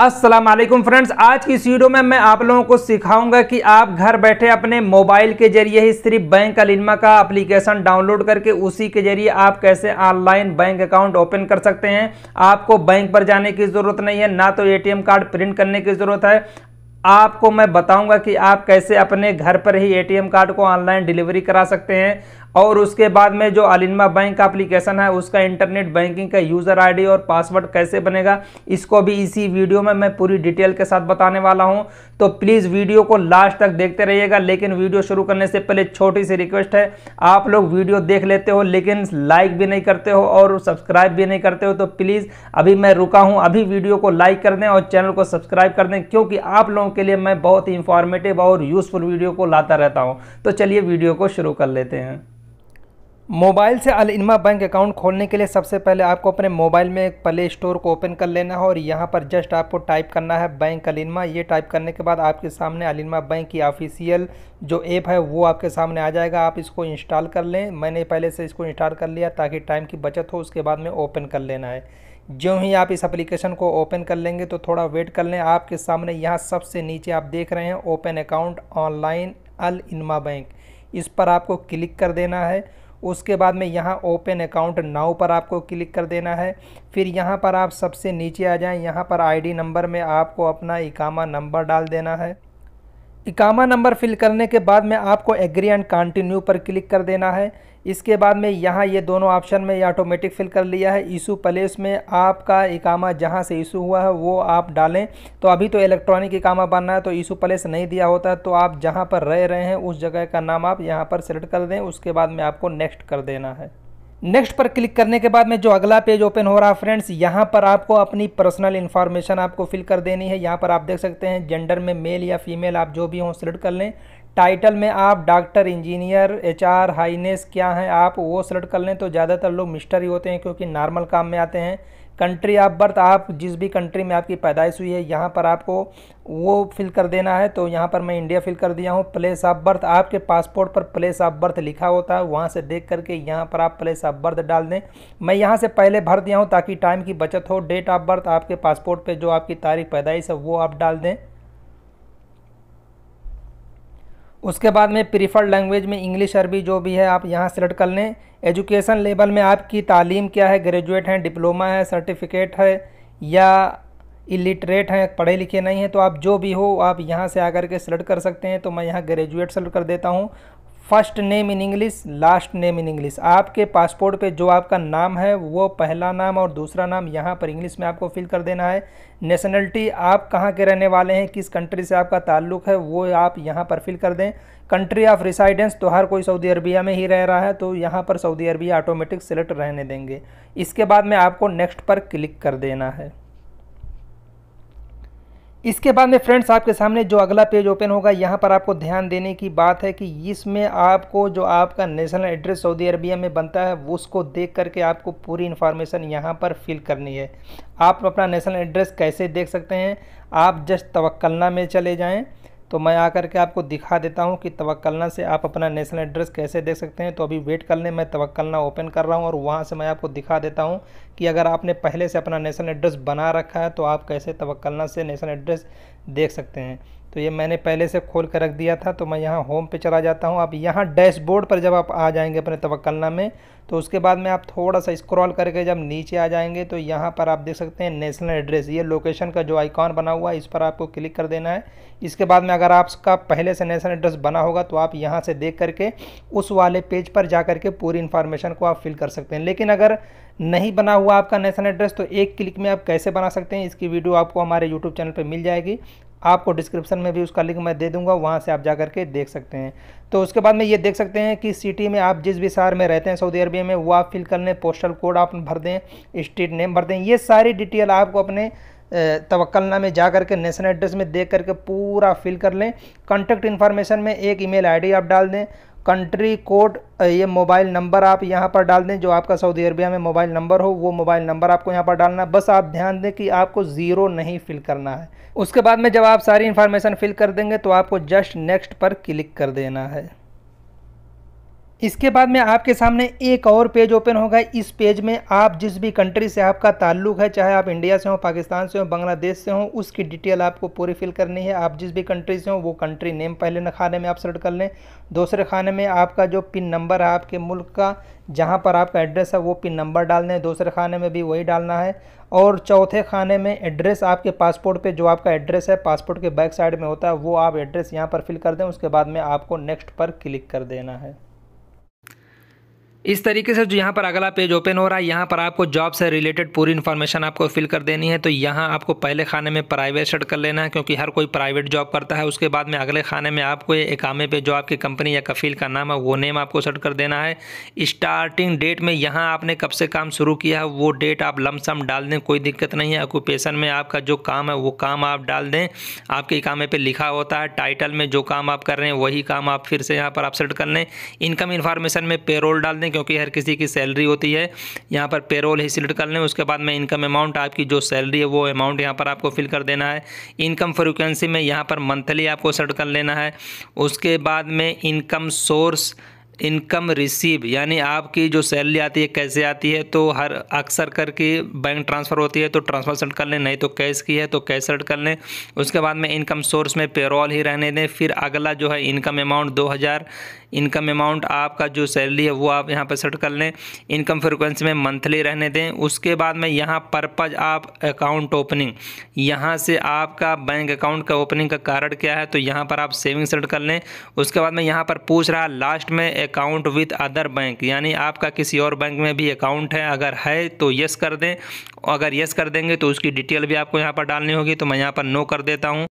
Aslam friends आज की इस वीडियो में मैं आप लोगों को सिखाऊंगा कि आप घर बैठे अपने मोबाइल के जरिए ही सिर्फ बैंक अलिमा का एप्लीकेशन डाउनलोड करके उसी के जरिए आप कैसे ऑनलाइन बैंक अकाउंट ओपन कर सकते हैं आपको बैंक पर जाने की ज़रूरत नहीं है ना तो एटीएम कार्ड प्रिंट करने की ज़रूरत है आपको मैं बताऊंगा कि आप कैसे अपने घर पर ही एटीएम कार्ड को ऑनलाइन डिलीवरी करा सकते हैं और उसके बाद में जो अलिमा बैंक का अप्लीकेशन है उसका इंटरनेट बैंकिंग का यूज़र आईडी और पासवर्ड कैसे बनेगा इसको भी इसी वीडियो में मैं पूरी डिटेल के साथ बताने वाला हूँ तो प्लीज़ वीडियो को लास्ट तक देखते रहिएगा लेकिन वीडियो शुरू करने से पहले छोटी सी रिक्वेस्ट है आप लोग वीडियो देख लेते हो लेकिन लाइक भी नहीं करते हो और सब्सक्राइब भी नहीं करते हो तो प्लीज़ अभी मैं रुका हूँ अभी वीडियो को लाइक कर दें और चैनल को सब्सक्राइब कर दें क्योंकि आप लोगों के लिए मैं बहुत ही इंफॉर्मेटिव और यूज़फुल वीडियो को लाता रहता हूँ तो चलिए वीडियो को शुरू कर लेते हैं मोबाइल से अलमा बैंक अकाउंट खोलने के लिए सबसे पहले आपको अपने मोबाइल में एक प्ले स्टोर को ओपन कर लेना है और यहाँ पर जस्ट आपको टाइप करना है बैंक अलमा ये टाइप करने के बाद आपके सामने अलमा बैंक की ऑफिशियल जो ऐप है वो आपके सामने आ जाएगा आप इसको इंस्टॉल कर लें मैंने पहले से इसको इंस्टॉल कर लिया ताकि टाइम की बचत हो उसके बाद में ओपन कर लेना है जो ही आप इस एप्लीकेशन को ओपन कर लेंगे तो थोड़ा वेट कर लें आपके सामने यहाँ सबसे नीचे आप देख रहे हैं open account online Alinma bank इस पर आपको क्लिक कर देना है उसके बाद में यहाँ ओपन अकाउंट नाउ पर आपको क्लिक कर देना है फिर यहाँ पर आप सबसे नीचे आ जाएं यहाँ पर आईडी नंबर में आपको अपना इकामा नंबर डाल देना है इकामा नंबर फिल करने के बाद में आपको एग्री एंड कंटिन्यू पर क्लिक कर देना है इसके बाद में यहाँ ये दोनों ऑप्शन में ये ऑटोमेटिक फिल कर लिया है ईशू प्लेस में आपका इकामा जहाँ से ईशू हुआ है वो आप डालें तो अभी तो इलेक्ट्रॉनिक इकामा बनना है तो ईशू प्लेस नहीं दिया होता है तो आप जहाँ पर रह रहे हैं उस जगह का नाम आप यहाँ पर सेलेक्ट कर दें उसके बाद में आपको नेक्स्ट कर देना है नेक्स्ट पर क्लिक करने के बाद में जो अगला पेज ओपन हो रहा है फ्रेंड्स यहाँ पर आपको अपनी पर्सनल इन्फॉर्मेशन आपको फिल कर देनी है यहाँ पर आप देख सकते हैं जेंडर में मेल या फीमेल आप जो भी हों सेलेक्ट कर लें टाइटल में आप डॉक्टर इंजीनियर एचआर हाइनेस क्या हैं आप वो सेलेक्ट कर लें तो ज़्यादातर लोग मिस्टर ही होते हैं क्योंकि नॉर्मल काम में आते हैं कंट्री ऑफ बर्थ आप जिस भी कंट्री में आपकी पैदाइश हुई है यहाँ पर आपको वो फिल कर देना है तो यहाँ पर मैं इंडिया फिल कर दिया हूँ प्लेस ऑफ बर्थ आपके पासपोर्ट पर प्लेस ऑफ बर्थ लिखा होता है वहाँ से देख करके यहाँ पर आप प्लेस ऑफ बर्थ डाल दें मैं यहाँ से पहले भर दिया हूँ ताकि टाइम की बचत हो डेट ऑफ बर्थ आपके पासपोर्ट पर जो आपकी तारीख पैदाइश है वो आप डाल दें उसके बाद में प्रीफर्ड लैंग्वेज में इंग्लिश अरबी जो भी है आप यहाँ सेलेक्ट कर लें एजुकेशन लेवल में आपकी तालीम क्या है ग्रेजुएट हैं डिप्लोमा है सर्टिफिकेट है या इलिटरेट हैं पढ़े लिखे नहीं हैं तो आप जो भी हो आप यहाँ से आकर के सेलेक्ट कर सकते हैं तो मैं यहाँ ग्रेजुएट सेलेक्ट कर देता हूँ first name in English last name in English आपके पासपोर्ट पे जो आपका नाम है वो पहला नाम और दूसरा नाम यहाँ पर इंग्लिश में आपको फिल कर देना है नेशनलिटी आप कहाँ के रहने वाले हैं किस कंट्री से आपका ताल्लुक है वो आप यहाँ पर फिल कर दें कंट्री ऑफ रिसाइडेंस तो हर कोई सऊदी अरबिया में ही रह रहा है तो यहाँ पर सऊदी अरबिया ऑटोमेटिक सेलेक्ट रहने देंगे इसके बाद में आपको नेक्स्ट पर क्लिक कर देना है इसके बाद में फ्रेंड्स आपके सामने जो अगला पेज ओपन होगा यहाँ पर आपको ध्यान देने की बात है कि इसमें आपको जो आपका नेशनल एड्रेस सऊदी अरबिया में बनता है उसको देख करके आपको पूरी इन्फॉर्मेशन यहाँ पर फिल करनी है आप अपना नेशनल एड्रेस कैसे देख सकते हैं आप जस्ट तवक्लना में चले जाएँ तो मैं आकर के आपको दिखा देता हूँ कि तवक्लना से आप अपना नेशनल एड्रेस कैसे देख सकते हैं तो अभी वेट कर लें मैं तवक्लना ओपन कर रहा हूँ और वहाँ से मैं आपको दिखा देता हूँ कि अगर आपने पहले से अपना नेशनल एड्रेस बना रखा है तो आप कैसे तवक्लना से नेशनल एड्रेस देख सकते हैं तो ये मैंने पहले से खोल कर रख दिया था तो मैं यहाँ होम पे चला जाता हूँ आप यहाँ डैशबोर्ड पर जब आप आ जाएंगे अपने तवक्लना में तो उसके बाद में आप थोड़ा सा स्क्रॉल करके जब नीचे आ जाएंगे तो यहाँ पर आप देख सकते हैं नेशनल एड्रेस ये लोकेशन का जो आइकॉन बना हुआ है इस पर आपको क्लिक कर देना है इसके बाद में अगर आपका पहले से नेशनल एड्रेस बना होगा तो आप यहाँ से देख करके उस वाले पेज पर जा करके पूरी इन्फॉर्मेशन को आप फिल कर सकते हैं लेकिन अगर नहीं बना हुआ आपका नेशनल एड्रेस तो एक क्लिक में आप कैसे बना सकते हैं इसकी वीडियो आपको हमारे यूट्यूब चैनल पर मिल जाएगी आपको डिस्क्रिप्शन में भी उसका लिंक मैं दे दूंगा वहाँ से आप जा करके देख सकते हैं तो उसके बाद में ये देख सकते हैं कि सिटी में आप जिस भी शहर में रहते हैं सऊदी अरबिया में वो आप फिल कर लें पोस्टल कोड आप भर दें स्ट्रीट नेम भर दें ये सारी डिटेल आपको अपने तवक्लना में जा करके नेशनल एड्रेस में देख करके पूरा फिल कर लें कॉन्टैक्ट इन्फॉर्मेशन में एक ईमेल आईडी आप डाल दें कंट्री कोड ये मोबाइल नंबर आप यहाँ पर डाल दें जो आपका सऊदी अरबिया में मोबाइल नंबर हो वो मोबाइल नंबर आपको यहाँ पर डालना है बस आप ध्यान दें कि आपको ज़ीरो नहीं फिल करना है उसके बाद में जब आप सारी इन्फॉर्मेशन फिल कर देंगे तो आपको जस्ट नेक्स्ट पर क्लिक कर देना है इसके बाद में आपके सामने एक और पेज ओपन होगा इस पेज में आप जिस भी कंट्री से आपका ताल्लुक है चाहे आप इंडिया से हो पाकिस्तान से हो बांग्लादेश से हो उसकी डिटेल आपको पूरी फिल करनी है आप जिस भी कंट्री से हो वो कंट्री नेम पहले खाने में आप सेलेक्ट कर लें दूसरे खाने में आपका जो पिन नंबर है आपके मुल्क का जहाँ पर आपका एड्रेस है वो पिन नंबर डाल दें दूसरे खाने में भी वही डालना है और चौथे खाने में एड्रेस आपके पासपोर्ट पे जो आपका एड्रेस है पासपोर्ट के बैक साइड में होता है वो आप एड्रेस यहाँ पर फिल कर दें उसके बाद में आपको नेक्स्ट पर क्लिक कर देना है इस तरीके से जो यहाँ पर अगला पेज ओपन हो रहा है यहाँ पर आपको जॉब से रिलेटेड पूरी इन्फॉर्मेशन आपको फिल कर देनी है तो यहाँ आपको पहले खाने में प्राइवेट सेट कर लेना है क्योंकि हर कोई प्राइवेट जॉब करता है उसके बाद में अगले खाने में आपको एक कामे पर जो आपकी कंपनी या कफील का नाम है वो नेम आपको सेट कर देना है स्टार्टिंग डेट में यहाँ आपने कब से काम शुरू किया है वो डेट आप लमसम डाल दें कोई दिक्कत नहीं है ऑक्यूपेशन में आपका जो काम है वो काम आप डाल दें आपके एकामे पर लिखा होता है टाइटल में जो काम आप कर रहे हैं वही काम आप फिर से यहाँ पर आप सेट कर लें इनकम इन्फॉर्मेशन में पेरोल डाल दें क्योंकि हर किसी की सैलरी होती है यहाँ पर पेरोल ही सिलेक्ट कर लें उसके बाद में इनकम अमाउंट आपकी जो सैलरी है वो अमाउंट यहाँ पर आपको फिल कर देना है इनकम फ्रिक्वेंसी में यहाँ पर मंथली आपको सेलेक्ट कर लेना है उसके बाद में इनकम सोर्स इनकम रिसीव यानी आपकी जो सैलरी आती है कैसे आती है तो हर अक्सर करके बैंक ट्रांसफ़र होती है तो ट्रांसफ़र सेट कर लें नहीं तो कैश की है तो कैश सेट कर लें उसके बाद में इनकम सोर्स में पेरोल ही रहने दें फिर अगला जो है इनकम अमाउंट दो हज़ार इनकम अमाउंट आपका जो सैलरी है वो आप यहाँ पर सेट कर लें इनकम फ्रिक्वेंसी में मंथली रहने दें उसके बाद में यहाँ पर्पज़ आप अकाउंट ओपनिंग यहाँ से आपका बैंक अकाउंट का ओपनिंग का कारण क्या है तो यहाँ पर आप सेविंग सेट कर लें उसके बाद में यहाँ पर पूछ रहा लास्ट में अकाउंट विथ अदर बैंक यानी आपका किसी और बैंक में भी अकाउंट है अगर है तो यस कर दें अगर यस कर देंगे तो उसकी डिटेल भी आपको यहाँ पर डालनी होगी तो मैं यहाँ पर नो कर देता हूँ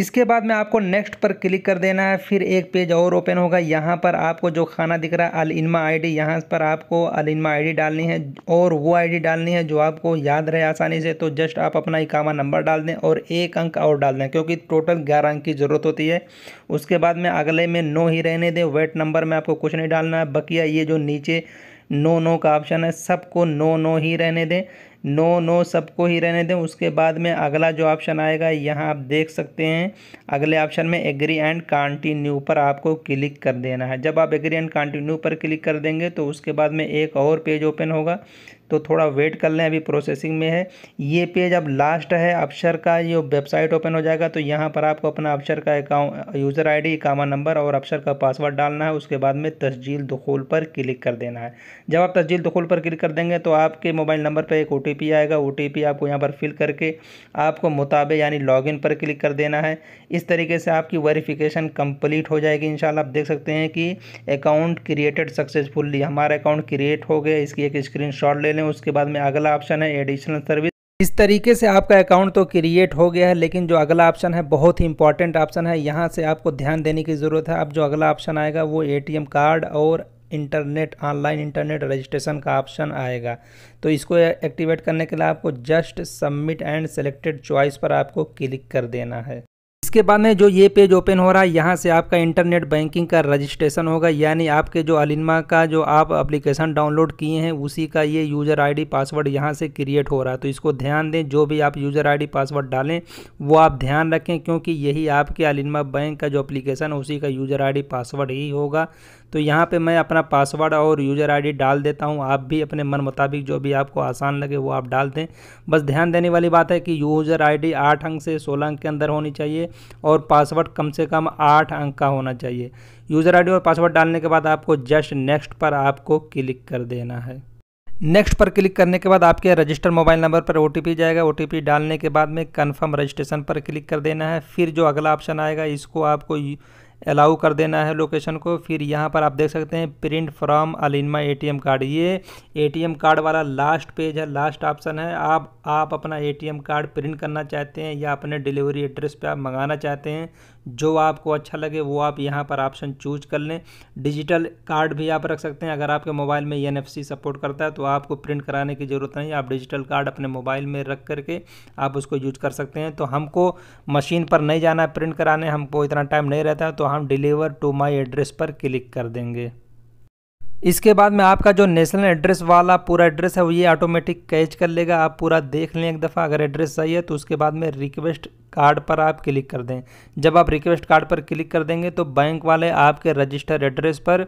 इसके बाद में आपको नेक्स्ट पर क्लिक कर देना है फिर एक पेज और ओपन होगा यहाँ पर आपको जो खाना दिख रहा है आई आईडी यहाँ पर आपको आई आईडी डालनी है और वो आईडी डालनी है जो आपको याद रहे आसानी से तो जस्ट आप अपना इकामा नंबर डाल दें और एक अंक और डाल दें क्योंकि टोटल ग्यारह अंक की ज़रूरत होती है उसके बाद में अगले में नो ही रहने दें वेट नंबर में आपको कुछ नहीं डालना है बकिया ये जो नीचे नो नो का ऑप्शन है सबको नो नो ही रहने दें नो नो सबको ही रहने दें उसके बाद में अगला जो ऑप्शन आएगा यहाँ आप देख सकते हैं अगले ऑप्शन में एग्री एंड कॉन्टिन्यू पर आपको क्लिक कर देना है जब आप एग्री एंड कॉन्टिन्यू पर क्लिक कर देंगे तो उसके बाद में एक और पेज ओपन होगा तो थोड़ा वेट कर लें अभी प्रोसेसिंग में है ये पेज अब लास्ट है अक्षर का ये वेबसाइट ओपन हो जाएगा तो यहाँ पर आपको अपना अक्षर का account user I D comma number और अक्षर का पासवर्ड डालना है उसके बाद में तस्जील दखोल पर क्लिक कर देना है जब आप तस्जील दखोल पर क्लिक कर देंगे तो आपके मोबाइल नंबर पर एक ओ आएगा ओ आपको यहाँ पर फिल करके आपको मुताबे यानी लॉगिन पर क्लिक कर देना है इस तरीके से आपकी वेरिफिकेशन कंप्लीट हो जाएगी इंशाल्लाह आप देख सकते हैं कि अकाउंट क्रिएटेड सक्सेसफुल्ली हमारा अकाउंट क्रिएट हो गया इसकी एक स्क्रीनशॉट ले लें हैं उसके बाद में अगला ऑप्शन है एडिशनल सर्विस इस तरीके से आपका अकाउंट तो क्रिएट हो गया है लेकिन जो अगला ऑप्शन है बहुत ही इंपॉर्टेंट ऑप्शन है यहाँ से आपको ध्यान देने की ज़रूरत है अब जो अगला ऑप्शन आएगा वो एटीएम कार्ड और इंटरनेट ऑनलाइन इंटरनेट रजिस्ट्रेशन का ऑप्शन आएगा तो इसको एक्टिवेट करने के लिए आपको just submit and selected choice पर आपको क्लिक कर देना है इसके बाद में जो ये पेज ओपन हो रहा है यहाँ से आपका इंटरनेट बैंकिंग का रजिस्ट्रेशन होगा यानी आपके जो अलिमा का जो आप एप्लीकेशन डाउनलोड किए हैं उसी का ये यूज़र आईडी पासवर्ड यहाँ से क्रिएट हो रहा है तो इसको ध्यान दें जो भी आप यूज़र आईडी पासवर्ड डालें वो आप ध्यान रखें क्योंकि यही आपके अलिनमा बैंक का जो अप्लीकेशन है उसी का यूज़र आई पासवर्ड ही होगा तो यहाँ पर मैं अपना पासवर्ड और यूज़र आई डाल देता हूँ आप भी अपने मन मुताबिक जो भी आपको आसान लगे वो आप डाल दें बस ध्यान देने वाली बात है कि यूज़र आई डी आठ अंक से सोलह अंक के अंदर होनी चाहिए और पासवर्ड कम से कम आठ अंक का होना चाहिए यूज़र आईडी और पासवर्ड डालने के बाद आपको जस्ट नेक्स्ट पर आपको क्लिक कर देना है नेक्स्ट पर क्लिक करने के बाद आपके रजिस्टर मोबाइल नंबर पर ओ जाएगा ओ डालने के बाद में कन्फर्म रजिस्ट्रेशन पर क्लिक कर देना है फिर जो अगला ऑप्शन आएगा इसको आपको अलाउ कर देना है लोकेशन को फिर यहाँ पर आप देख सकते हैं print from Alinma ATM card ये एटीएम कार्ड वाला लास्ट पेज है लास्ट ऑप्शन है आप आप अपना एटीएम कार्ड प्रिंट करना चाहते हैं या अपने डिलीवरी एड्रेस पे आप मंगाना चाहते हैं जो आपको अच्छा लगे वो आप यहाँ पर ऑप्शन चूज कर लें डिजिटल कार्ड भी आप रख सकते हैं अगर आपके मोबाइल में एन सपोर्ट करता है तो आपको प्रिंट कराने की ज़रूरत नहीं आप डिजिटल कार्ड अपने मोबाइल में रख करके आप उसको यूज कर सकते हैं तो हमको मशीन पर नहीं जाना प्रिंट कराने हमको इतना टाइम नहीं रहता तो हम डिलीवर टू माई एड्रेस पर क्लिक कर देंगे इसके बाद में आपका जो नेशनल एड्रेस वाला पूरा एड्रेस है वो ये ऑटोमेटिक कैच कर लेगा आप पूरा देख लें एक दफ़ा अगर एड्रेस सही है तो उसके बाद में रिक्वेस्ट कार्ड पर आप क्लिक कर दें जब आप रिक्वेस्ट कार्ड पर क्लिक कर देंगे तो बैंक वाले आपके रजिस्टर एड्रेस पर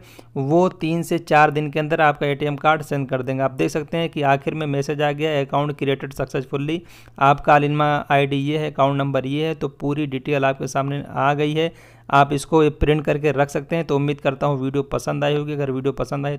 वो तीन से चार दिन के अंदर आपका एटीएम कार्ड सेंड कर देंगे आप देख सकते हैं कि आखिर में मैसेज आ गया अकाउंट क्रिएटेड सक्सेसफुली आपका आलिमा आईडी ये है अकाउंट नंबर ये है तो पूरी डिटेल आपके सामने आ गई है आप इसको प्रिंट करके रख सकते हैं तो उम्मीद करता हूँ वीडियो पसंद आई होगी अगर वीडियो पसंद आए